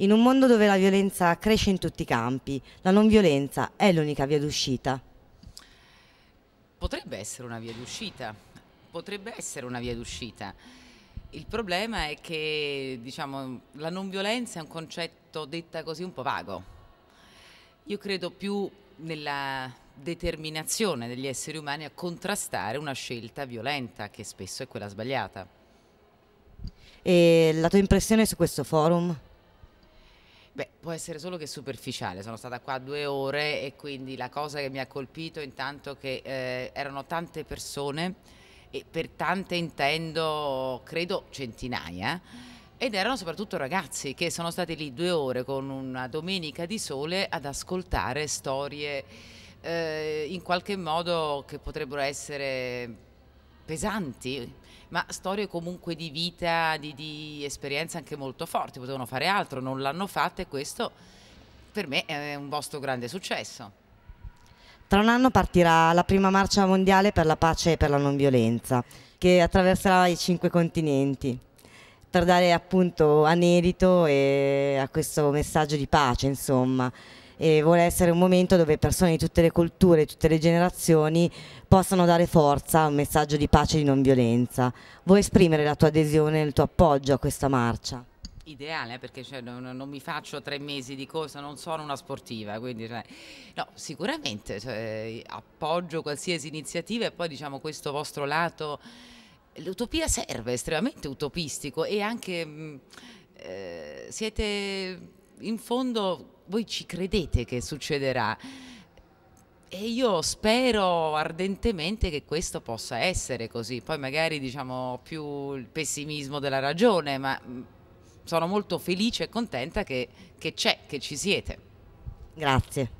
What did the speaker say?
In un mondo dove la violenza cresce in tutti i campi, la non violenza è l'unica via d'uscita. Potrebbe essere una via d'uscita, potrebbe essere una via d'uscita. Il problema è che diciamo, la non violenza è un concetto detta così un po' vago. Io credo più nella determinazione degli esseri umani a contrastare una scelta violenta che spesso è quella sbagliata. E la tua impressione su questo forum? Beh, può essere solo che superficiale, sono stata qua due ore e quindi la cosa che mi ha colpito intanto che eh, erano tante persone e per tante intendo credo centinaia ed erano soprattutto ragazzi che sono stati lì due ore con una domenica di sole ad ascoltare storie eh, in qualche modo che potrebbero essere pesanti, ma storie comunque di vita, di, di esperienze anche molto forti, potevano fare altro, non l'hanno fatta e questo per me è un vostro grande successo. Tra un anno partirà la prima marcia mondiale per la pace e per la non violenza, che attraverserà i cinque continenti per dare appunto anelito a questo messaggio di pace, insomma e vuole essere un momento dove persone di tutte le culture, di tutte le generazioni possano dare forza a un messaggio di pace e di non violenza. Vuoi esprimere la tua adesione e il tuo appoggio a questa marcia? Ideale eh, perché cioè, non, non, mi faccio tre mesi di corsa, non sono una sportiva, quindi cioè, no, sicuramente cioè, appoggio qualsiasi iniziativa e poi diciamo questo vostro lato, l'utopia serve, è estremamente utopistico e anche mh, mm, eh, siete in fondo voi ci credete che succederà? E io spero ardentemente che questo possa essere così. Poi magari diciamo più il pessimismo della ragione, ma mm, sono molto felice e contenta che c'è, che, che ci siete. Grazie.